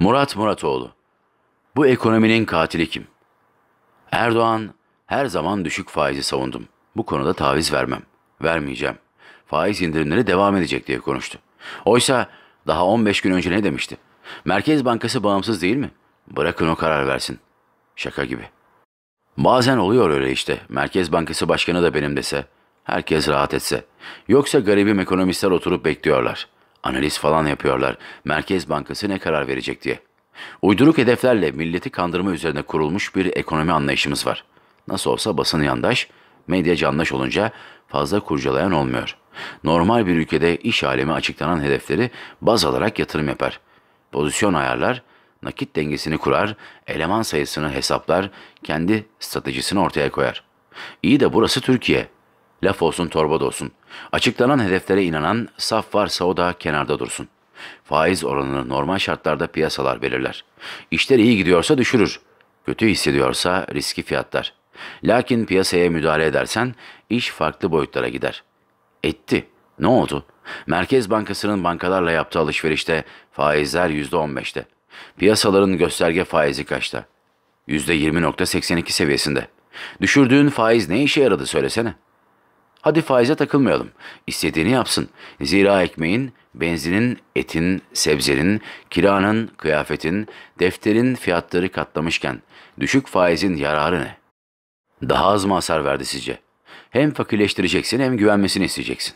Murat Muratoğlu. Bu ekonominin katili kim? Erdoğan her zaman düşük faizi savundum. Bu konuda taviz vermem. Vermeyeceğim. Faiz indirimleri devam edecek diye konuştu. Oysa daha 15 gün önce ne demişti? Merkez Bankası bağımsız değil mi? Bırakın o karar versin. Şaka gibi. Bazen oluyor öyle işte. Merkez Bankası Başkanı da benim dese. Herkes rahat etse. Yoksa garibim ekonomistler oturup bekliyorlar. Analiz falan yapıyorlar. Merkez Bankası ne karar verecek diye. Uyduruk hedeflerle milleti kandırma üzerine kurulmuş bir ekonomi anlayışımız var. Nasıl olsa basın yandaş, medya candaş olunca fazla kurcalayan olmuyor. Normal bir ülkede iş alemi açıklanan hedefleri baz alarak yatırım yapar. Pozisyon ayarlar, nakit dengesini kurar, eleman sayısını hesaplar, kendi stratejisini ortaya koyar. İyi de burası Türkiye. Laf olsun torba dolsun. olsun. Açıklanan hedeflere inanan saf varsa o da kenarda dursun. Faiz oranını normal şartlarda piyasalar belirler. İşler iyi gidiyorsa düşürür. Kötü hissediyorsa riski fiyatlar. Lakin piyasaya müdahale edersen iş farklı boyutlara gider. Etti. Ne oldu? Merkez Bankası'nın bankalarla yaptığı alışverişte faizler %15'te. Piyasaların gösterge faizi kaçta? %20.82 seviyesinde. Düşürdüğün faiz ne işe yaradı söylesene. Hadi faize takılmayalım. İstediğini yapsın. Zira ekmeğin, benzinin, etin, sebzenin, kiranın, kıyafetin, defterin fiyatları katlamışken düşük faizin yararı ne? Daha az mı hasar verdi sizce? Hem fakirleştireceksin hem güvenmesini isteyeceksin.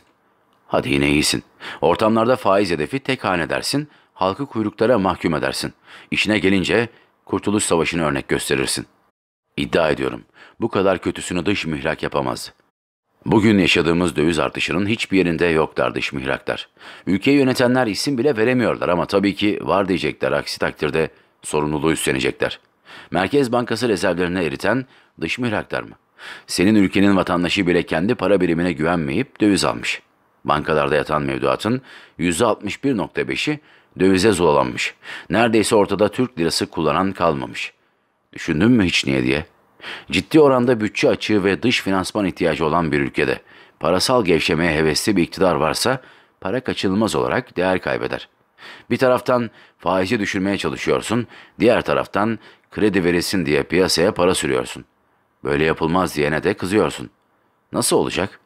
Hadi yine iyisin. Ortamlarda faiz hedefi tek hane dersin, halkı kuyruklara mahkum edersin. İşine gelince Kurtuluş Savaşı'nı örnek gösterirsin. İddia ediyorum bu kadar kötüsünü dış mihrak yapamazdı. Bugün yaşadığımız döviz artışının hiçbir yerinde yok dardış mihraklar. Ülkeyi yönetenler isim bile veremiyorlar ama tabii ki var diyecekler aksi takdirde sorumluluğu üstlenecekler. Merkez Bankası rezervlerini eriten dış mihraklar mı? Senin ülkenin vatandaşı bile kendi para birimine güvenmeyip döviz almış. Bankalarda yatan mevduatın %61.5'i dövize zulalanmış. Neredeyse ortada Türk lirası kullanan kalmamış. Düşündün mü hiç niye diye?'' Ciddi oranda bütçe açığı ve dış finansman ihtiyacı olan bir ülkede parasal gevşemeye hevesli bir iktidar varsa para kaçınılmaz olarak değer kaybeder. Bir taraftan faizi düşürmeye çalışıyorsun, diğer taraftan kredi verilsin diye piyasaya para sürüyorsun. Böyle yapılmaz diyene de kızıyorsun. Nasıl olacak?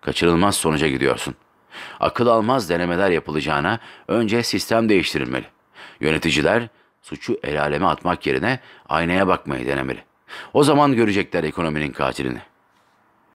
Kaçırılmaz sonuca gidiyorsun. Akıl almaz denemeler yapılacağına önce sistem değiştirilmeli. Yöneticiler suçu el aleme atmak yerine aynaya bakmayı denemeli. O zaman görecekler ekonominin katilini.